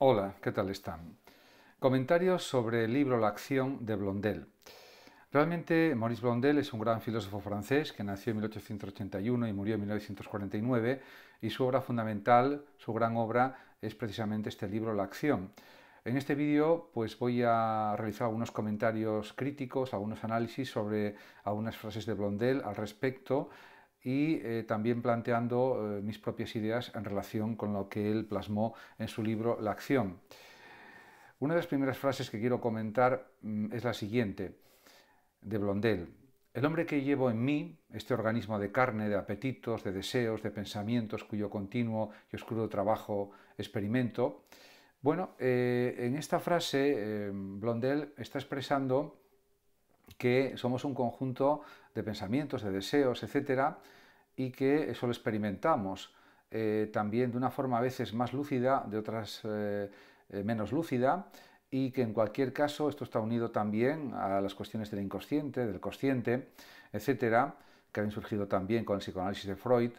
Hola, ¿qué tal están? Comentarios sobre el libro La acción de Blondel. Realmente Maurice Blondel es un gran filósofo francés que nació en 1881 y murió en 1949 y su obra fundamental, su gran obra, es precisamente este libro La acción. En este vídeo pues voy a realizar algunos comentarios críticos, algunos análisis sobre algunas frases de Blondel al respecto y eh, también planteando eh, mis propias ideas en relación con lo que él plasmó en su libro La acción. Una de las primeras frases que quiero comentar mm, es la siguiente, de Blondel. El hombre que llevo en mí, este organismo de carne, de apetitos, de deseos, de pensamientos, cuyo continuo y oscuro trabajo experimento, bueno, eh, en esta frase Blondel está expresando que somos un conjunto de pensamientos, de deseos, etcétera, y que eso lo experimentamos eh, también de una forma a veces más lúcida, de otras eh, eh, menos lúcida, y que en cualquier caso esto está unido también a las cuestiones del inconsciente, del consciente, etcétera, que han surgido también con el psicoanálisis de Freud,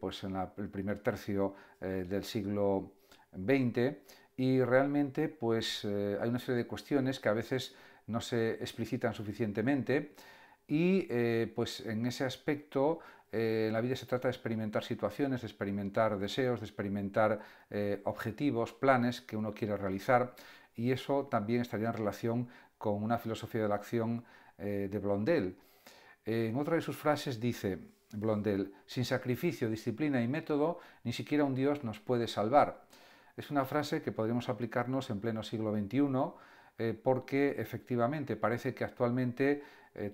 pues en el primer tercio del siglo XX, y realmente pues hay una serie de cuestiones que a veces no se explicitan suficientemente y pues en ese aspecto en eh, la vida se trata de experimentar situaciones, de experimentar deseos, de experimentar eh, objetivos, planes que uno quiere realizar y eso también estaría en relación con una filosofía de la acción eh, de Blondel. en otra de sus frases dice Blondel, sin sacrificio, disciplina y método, ni siquiera un Dios nos puede salvar. Es una frase que podríamos aplicarnos en pleno siglo XXI porque efectivamente parece que actualmente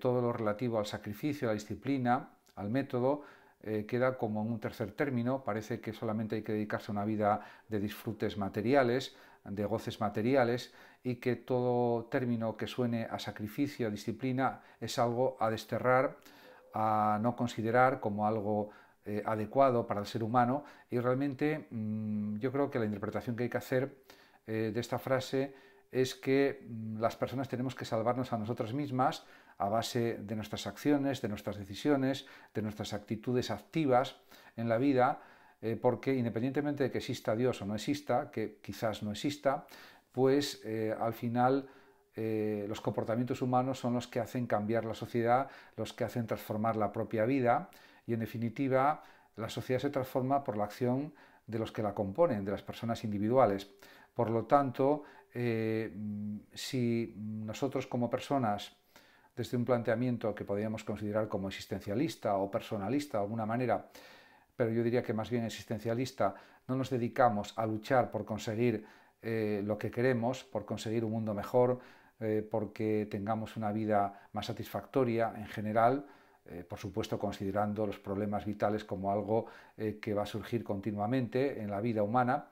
todo lo relativo al sacrificio, a la disciplina, al método, eh, queda como en un tercer término, parece que solamente hay que dedicarse a una vida de disfrutes materiales, de goces materiales, y que todo término que suene a sacrificio, a disciplina, es algo a desterrar, a no considerar como algo eh, adecuado para el ser humano, y realmente mm, yo creo que la interpretación que hay que hacer eh, de esta frase es que mm, las personas tenemos que salvarnos a nosotras mismas a base de nuestras acciones, de nuestras decisiones, de nuestras actitudes activas en la vida, eh, porque independientemente de que exista Dios o no exista, que quizás no exista, pues eh, al final eh, los comportamientos humanos son los que hacen cambiar la sociedad, los que hacen transformar la propia vida y en definitiva la sociedad se transforma por la acción de los que la componen, de las personas individuales. Por lo tanto, eh, si nosotros como personas, desde un planteamiento que podríamos considerar como existencialista o personalista de alguna manera, pero yo diría que más bien existencialista, no nos dedicamos a luchar por conseguir eh, lo que queremos, por conseguir un mundo mejor, eh, porque tengamos una vida más satisfactoria en general, por supuesto considerando los problemas vitales como algo que va a surgir continuamente en la vida humana,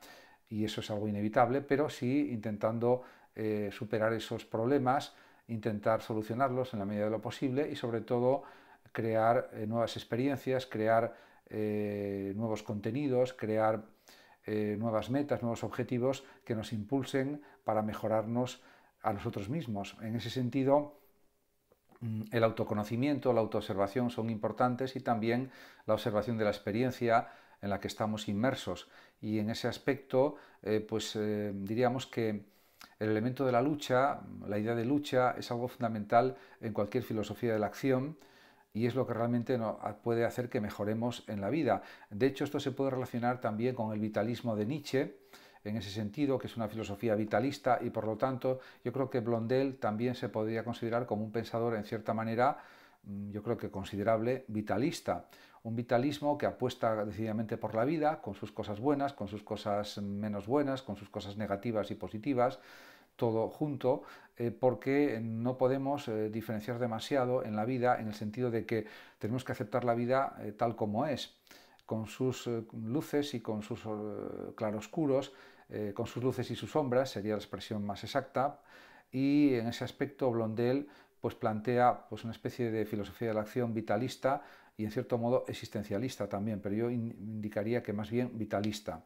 y eso es algo inevitable, pero sí intentando eh, superar esos problemas, intentar solucionarlos en la medida de lo posible y sobre todo crear eh, nuevas experiencias, crear eh, nuevos contenidos, crear nuevas metas, nuevos objetivos que nos impulsen para mejorarnos a nosotros mismos. En ese sentido, mm, el autoconocimiento, la autoobservación son importantes y también la observación de la experiencia, en la que estamos inmersos. Y en ese aspecto, eh, pues eh, diríamos que el elemento de la lucha, la idea de lucha, es algo fundamental en cualquier filosofía de la acción y es lo que realmente nos puede hacer que mejoremos en la vida. De hecho, esto se puede relacionar también con el vitalismo de Nietzsche, en ese sentido, que es una filosofía vitalista y por lo tanto yo creo que Blondel también se podría considerar como un pensador en cierta manera Mm, yo creo que considerable, vitalista. Un vitalismo que apuesta decididamente por la vida, con sus cosas buenas, con sus cosas menos buenas, con sus cosas negativas y positivas, todo junto, eh, porque no podemos eh, diferenciar demasiado en la vida en el sentido de que tenemos que aceptar la vida eh, tal como es, con sus luces y con sus claroscuros, con sus luces y sus sombras, sería la expresión más exacta, y en ese aspecto Blondel pues plantea pues una especie de filosofía de la acción vitalista y en cierto modo existencialista también, pero yo indicaría que más bien vitalista.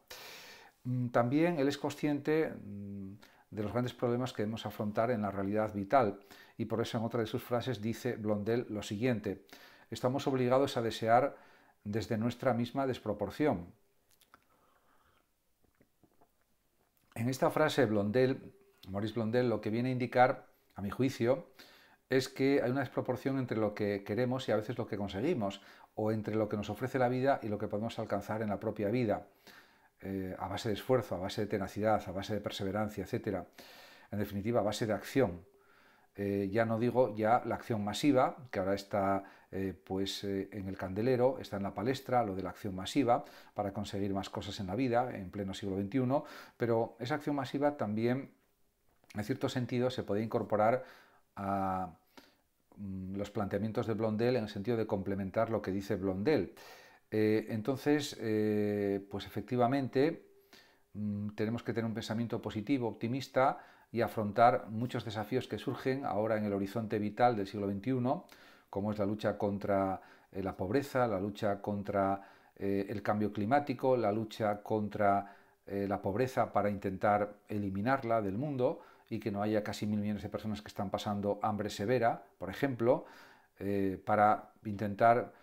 Mm, también él es consciente mm, de los grandes problemas que debemos afrontar en la realidad vital y por eso en otra de sus frases dice Blondel lo siguiente, estamos obligados a desear desde nuestra misma desproporción. En esta frase Blondel, Maurice Blondel, lo que viene a indicar, a mi juicio, es que hay una desproporción entre lo que queremos y a veces lo que conseguimos, o entre lo que nos ofrece la vida y lo que podemos alcanzar en la propia vida, eh, a base de esfuerzo, a base de tenacidad, a base de perseverancia, etc. En definitiva, a base de acción. Eh, ya no digo ya la acción masiva, que ahora está eh, pues en el candelero, está en la palestra, lo de la acción masiva, para conseguir más cosas en la vida, en pleno siglo XXI, pero esa acción masiva también, en cierto sentido, se puede incorporar a mm, los planteamientos de Blondel en el sentido de complementar lo que dice Blondel. Eh, entonces, eh, pues efectivamente, mm, tenemos que tener un pensamiento positivo, optimista y afrontar muchos desafíos que surgen ahora en el horizonte vital del siglo XXI, como es la lucha contra eh, la pobreza, la lucha contra el cambio climático, la lucha contra la pobreza para intentar eliminarla del mundo, que no haya casi mil millones de personas que están pasando hambre severa, por ejemplo, eh, para intentar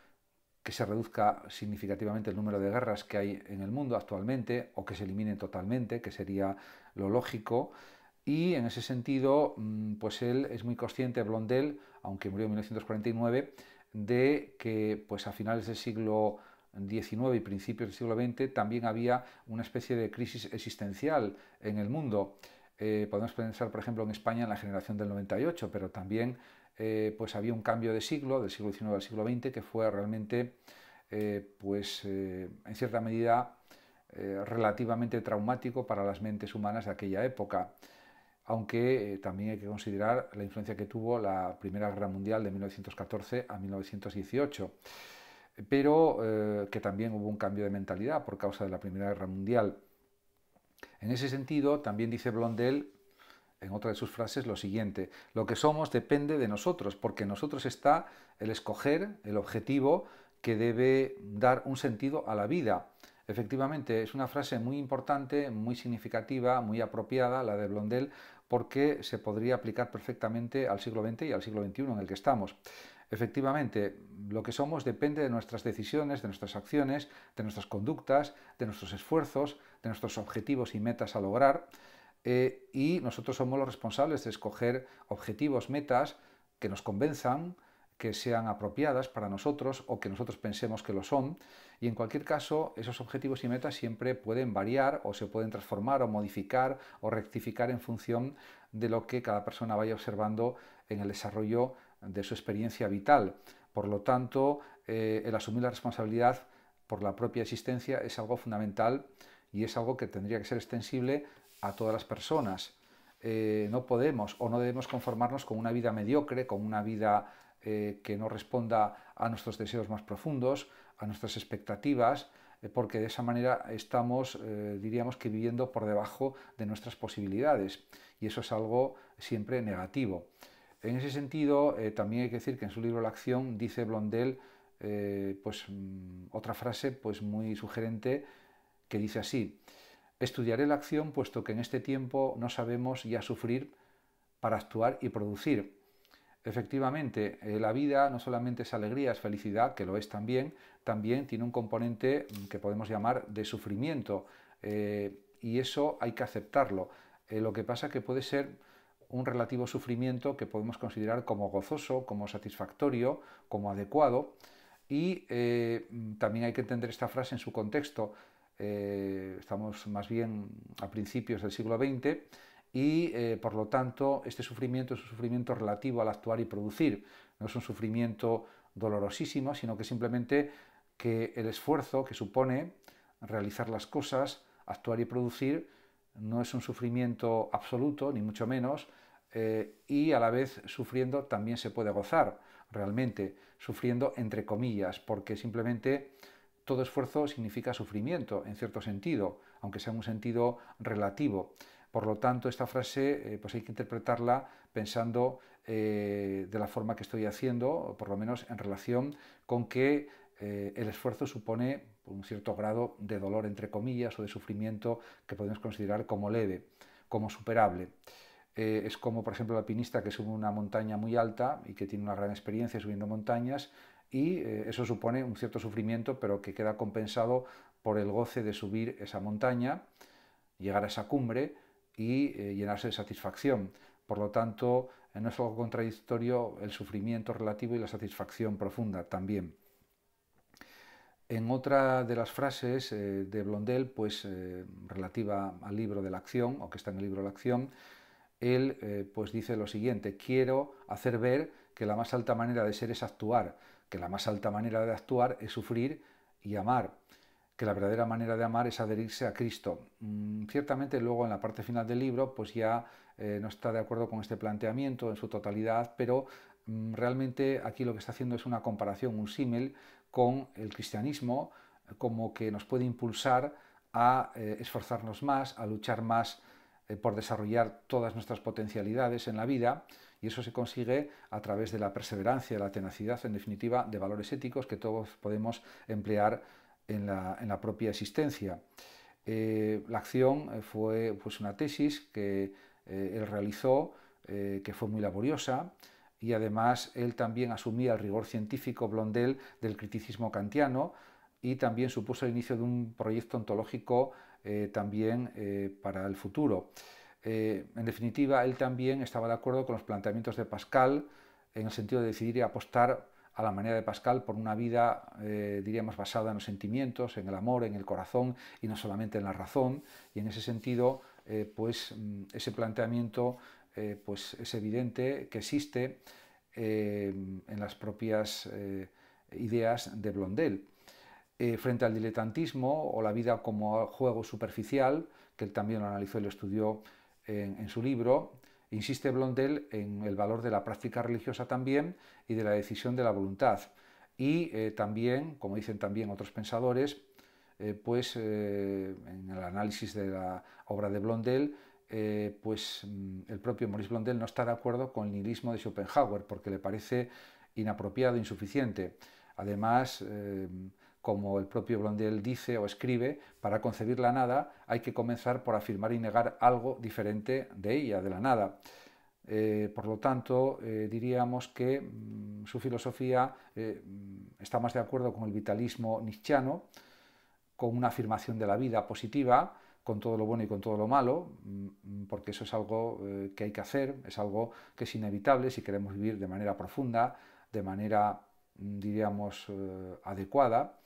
que se reduzca significativamente el número de guerras que hay en el mundo actualmente o que se eliminen totalmente, que sería lo lógico. Y en ese sentido, mm, pues él es muy consciente, Blondel, aunque murió en 1949, de que pues a finales del siglo XIX y principios del siglo XX también había una especie de crisis existencial en el mundo. Eh, podemos pensar, por ejemplo, en España en la generación del 98, pero también eh, pues había un cambio de siglo, del siglo XIX al siglo XX, que fue realmente, eh, pues, en cierta medida, relativamente traumático para las mentes humanas de aquella época. Aunque también hay que considerar la influencia que tuvo la Primera Guerra Mundial de 1914 a 1918, pero que también hubo un cambio de mentalidad por causa de la Primera Guerra Mundial. En ese sentido, también dice Blondel en otra de sus frases lo siguiente, lo que somos depende de nosotros, porque en nosotros está el escoger el objetivo que debe dar un sentido a la vida. Efectivamente, es una frase muy importante, muy significativa, muy apropiada, la de Blondel, porque se podría aplicar perfectamente al siglo XX y al siglo XXI en el que estamos. Efectivamente, lo que somos depende de nuestras decisiones, de nuestras acciones, de nuestras conductas, de nuestros esfuerzos, de nuestros objetivos y metas a lograr. Eh, y nosotros somos los responsables de escoger objetivos, metas que nos convenzan, que sean apropiadas para nosotros o que nosotros pensemos que lo son. Y en cualquier caso, esos objetivos y metas siempre pueden variar o se pueden transformar o modificar o rectificar en función de lo que cada persona vaya observando en el desarrollo de su experiencia vital. Por lo tanto, eh, el asumir la responsabilidad por la propia existencia es algo fundamental y es algo que tendría que ser extensible a todas las personas. Eh, no podemos o no debemos conformarnos con una vida mediocre, con una vida eh, que no responda a nuestros deseos más profundos, a nuestras expectativas, eh, porque de esa manera estamos, diríamos que viviendo por debajo de nuestras posibilidades y eso es algo siempre negativo. En ese sentido, también hay que decir que en su libro La acción dice Blondel pues, mm, otra frase pues, muy sugerente que dice así, estudiaré la acción puesto que en este tiempo no sabemos ya sufrir para actuar y producir. Efectivamente, eh, la vida no solamente es alegría, es felicidad, que lo es también, también tiene un componente mm, que podemos llamar de sufrimiento eh, y eso hay que aceptarlo. Eh, lo que pasa que puede ser un relativo sufrimiento que podemos considerar como gozoso, como satisfactorio, como adecuado y mm, también hay que entender esta frase en su contexto. Eh, estamos más bien a principios del siglo XX, y eh, por lo tanto este sufrimiento es un sufrimiento relativo al actuar y producir, no es un sufrimiento dolorosísimo, sino que simplemente que el esfuerzo que supone realizar las cosas, actuar y producir, no es un sufrimiento absoluto, ni mucho menos, eh, y a la vez sufriendo también se puede gozar realmente, sufriendo entre comillas, porque simplemente todo esfuerzo significa sufrimiento, en cierto sentido, aunque sea un sentido relativo. Por lo tanto, esta frase eh, pues hay que interpretarla pensando eh, de la forma que estoy haciendo, por lo menos en relación con que eh, el esfuerzo supone un cierto grado de dolor, entre comillas, o de sufrimiento que podemos considerar como leve, como superable. es como, por ejemplo, el alpinista que sube una montaña muy alta y que tiene una gran experiencia subiendo montañas y eh, eso supone un cierto sufrimiento, pero que queda compensado por el goce de subir esa montaña, llegar a esa cumbre y eh, llenarse de satisfacción. Por lo tanto, eh, no es algo contradictorio el sufrimiento relativo y la satisfacción profunda también. En otra de las frases de Blondel, pues relativa al libro de la acción, o que está en el libro de la acción, él pues dice lo siguiente, quiero hacer ver que la más alta manera de ser es actuar, que la más alta manera de actuar es sufrir y amar, que la verdadera manera de amar es adherirse a Cristo. Mm, ciertamente luego en la parte final del libro pues ya eh, no está de acuerdo con este planteamiento en su totalidad, pero mm, realmente aquí lo que está haciendo es una comparación, un símil con el cristianismo como que nos puede impulsar a eh, esforzarnos más, a luchar más eh, por desarrollar todas nuestras potencialidades en la vida, y eso se consigue a través de la perseverancia, la tenacidad, en definitiva, de valores éticos que todos podemos emplear en la, propia existencia. Eh, la acción eh, fue pues, una tesis que eh, él realizó, que fue muy laboriosa, y además él también asumía el rigor científico Blondel del criticismo kantiano y también supuso el inicio de un proyecto ontológico también para el futuro. Eh, en definitiva, él también estaba de acuerdo con los planteamientos de Pascal en el sentido de decidir y apostar a la manera de Pascal por una vida, eh, diríamos, basada en los sentimientos, en el amor, en el corazón y no solamente en la razón. Y en ese sentido, eh, pues mm, ese planteamiento pues, es evidente que existe en las propias ideas de Blondel. frente al diletantismo o la vida como juego superficial, que él también lo analizó y lo estudió en, su libro, insiste Blondel en el valor de la práctica religiosa también y de la decisión de la voluntad. Y eh, también, como dicen también otros pensadores, eh, pues eh, en el análisis de la obra de Blondel, pues mm, el propio Maurice Blondel no está de acuerdo con el nihilismo de Schopenhauer porque le parece inapropiado, insuficiente. Además, como el propio Blondel dice o escribe, para concebir la nada hay que comenzar por afirmar y negar algo diferente de ella, de la nada. Eh, por lo tanto, eh, diríamos que mm, su filosofía eh, mm, está más de acuerdo con el vitalismo nichiano, con una afirmación de la vida positiva, con todo lo bueno y con todo lo malo, mm, porque eso es algo que hay que hacer, es algo que es inevitable si queremos vivir de manera profunda, de manera Mm, diríamos, eh, adecuada.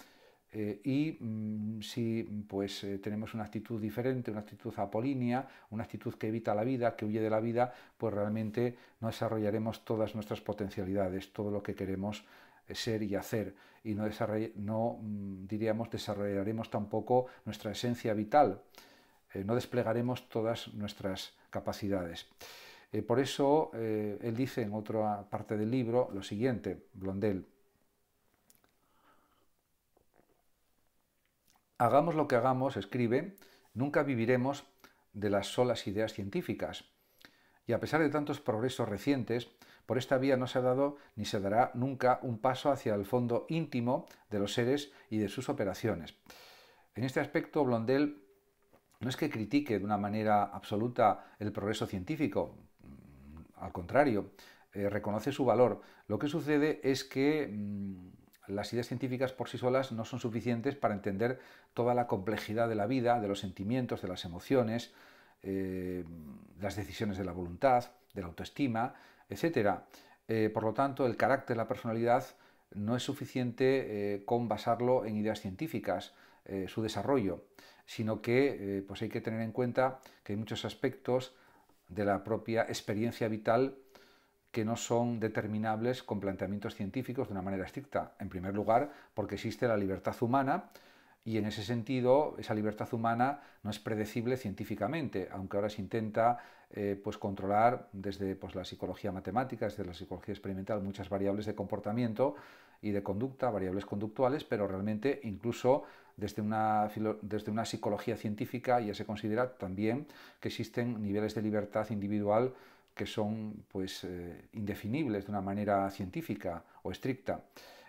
Eh, y mm, si pues eh, tenemos una actitud diferente, una actitud apolínea, una actitud que evita la vida, que huye de la vida, pues realmente no desarrollaremos todas nuestras potencialidades, todo lo que queremos ser y hacer y no, no mm, diríamos desarrollaremos tampoco nuestra esencia vital, no desplegaremos todas nuestras capacidades. por eso él dice en otra parte del libro lo siguiente, Blondel, Hagamos lo que hagamos, escribe, nunca viviremos de las solas ideas científicas. Y a pesar de tantos progresos recientes, por esta vía no se ha dado ni se dará nunca un paso hacia el fondo íntimo de los seres y de sus operaciones. En este aspecto, Blondel no es que critique de una manera absoluta el progreso científico, al contrario, eh, reconoce su valor. Lo que sucede es que mm, las ideas científicas por sí solas no son suficientes para entender toda la complejidad de la vida, de los sentimientos, de las emociones, eh, las decisiones de la voluntad, de la autoestima, etc. Eh, por lo tanto, el carácter, la personalidad, no es suficiente eh, con basarlo en ideas científicas, su desarrollo, sino que pues hay que tener en cuenta que hay muchos aspectos de la propia experiencia vital que no son determinables con planteamientos científicos de una manera estricta. En primer lugar, porque existe la libertad humana y en ese sentido esa libertad humana no es predecible científicamente, aunque ahora se intenta eh, pues controlar desde pues, la psicología matemática, desde la psicología experimental, muchas variables de comportamiento y de conducta, variables conductuales, pero realmente incluso desde una, desde una psicología científica ya se considera también que existen niveles de libertad individual que son pues, eh, indefinibles de una manera científica o estricta.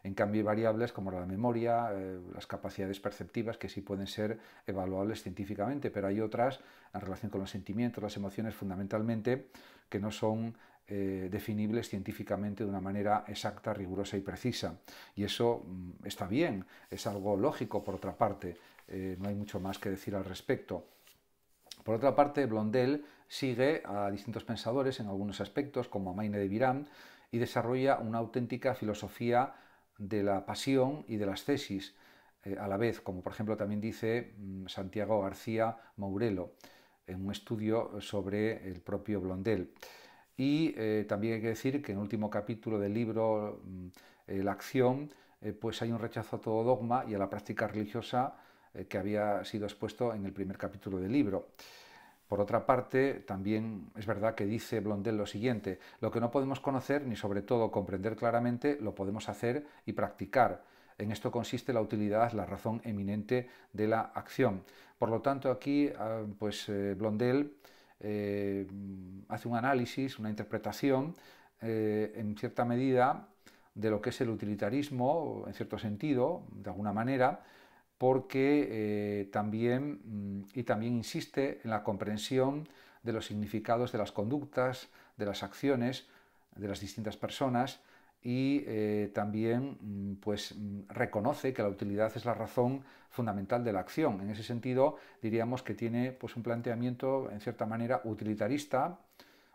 En cambio, hay variables como la memoria, eh, las capacidades perceptivas, que sí pueden ser evaluables científicamente, pero hay otras en relación con los sentimientos, las emociones fundamentalmente, que no son eh, definibles científicamente de una manera exacta, rigurosa y precisa. Y eso mm, está bien, es algo lógico por otra parte, no hay mucho más que decir al respecto. Por otra parte, Blondel Sigue a distintos pensadores en algunos aspectos, como a Maine de Virán, y desarrolla una auténtica filosofía de la pasión y de las tesis, eh, a la vez, como por ejemplo también dice mm, Santiago García Maurelo, en un estudio sobre el propio Blondel. Y eh, también hay que decir que en el último capítulo del libro mm, eh, La acción, pues hay un rechazo a todo dogma y a la práctica religiosa que había sido expuesto en el primer capítulo del libro. Por otra parte, también es verdad que dice Blondel lo siguiente, lo que no podemos conocer ni sobre todo comprender claramente, lo podemos hacer y practicar. En esto consiste la utilidad, la razón eminente de la acción. Por lo tanto, aquí ah, pues, eh, Blondel eh, hace un análisis, una interpretación, eh, en cierta medida, de lo que es el utilitarismo, en cierto sentido, de alguna manera, porque eh, también, mm, y también insiste en la comprensión de los significados de las conductas, de las acciones de las distintas personas y eh, también mm, pues, mm, reconoce que la utilidad es la razón fundamental de la acción. En ese sentido, diríamos que tiene pues, un planteamiento, en cierta manera, utilitarista,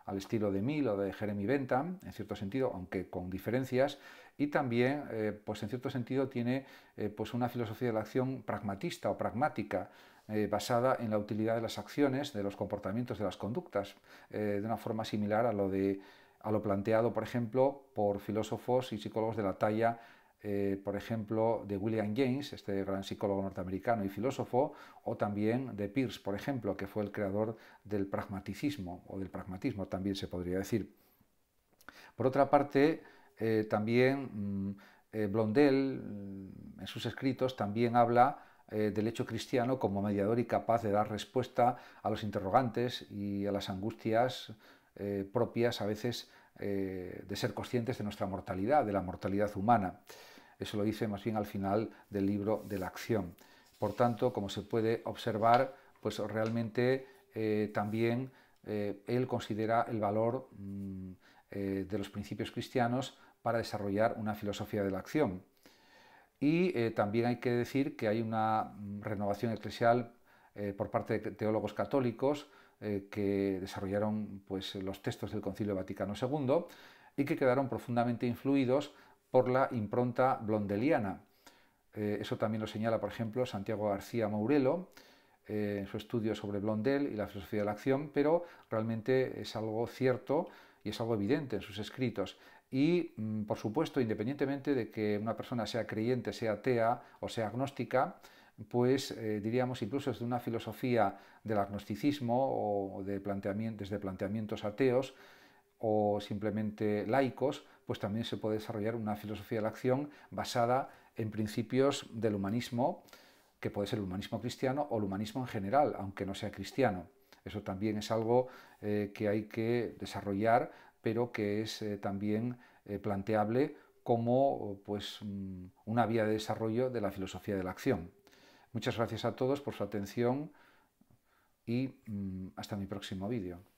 al estilo de Mill o de Jeremy Bentham, en cierto sentido, aunque con diferencias, y también, eh, pues en cierto sentido, tiene eh, pues una filosofía de la acción pragmatista o pragmática, eh, basada en la utilidad de las acciones, de los comportamientos, de las conductas, de una forma similar a lo, de, a lo planteado, por ejemplo, por filósofos y psicólogos de la talla eh, por ejemplo, de William James, este gran psicólogo norteamericano y filósofo, o también de Peirce, por ejemplo, que fue el creador del pragmaticismo, o del pragmatismo también se podría decir. Por otra parte, eh, también mm, eh, Blondel, mm, en sus escritos, también habla del hecho cristiano como mediador y capaz de dar respuesta a los interrogantes y a las angustias propias a veces de ser conscientes de nuestra mortalidad, de la mortalidad humana. Eso lo dice más bien al final del libro de la acción. Por tanto, como se puede observar, pues realmente eh, también eh, él considera el valor mm, eh, de los principios cristianos para desarrollar una filosofía de la acción. Y también hay que decir que hay una mm, renovación eclesial por parte de teólogos católicos que desarrollaron pues, los textos del Concilio Vaticano II y que quedaron profundamente influidos por la impronta blondeliana. Eh, eso también lo señala, por ejemplo, Santiago García Mourelo eh, en su estudio sobre Blondel y la filosofía de la acción, pero realmente es algo cierto y es algo evidente en sus escritos. Y, mm, por supuesto, independientemente de que una persona sea creyente, sea atea o sea agnóstica, pues eh, diríamos incluso desde una filosofía del agnosticismo o de planteamientos, desde planteamientos ateos o simplemente laicos, pues también se puede desarrollar una filosofía de la acción basada en principios del humanismo, que puede ser el humanismo cristiano o el humanismo en general, aunque no sea cristiano. Eso también es algo eh, que hay que desarrollar, pero que es eh, también eh, planteable como pues, mm, una vía de desarrollo de la filosofía de la acción. Muchas gracias a todos por su atención y mm, hasta mi próximo vídeo.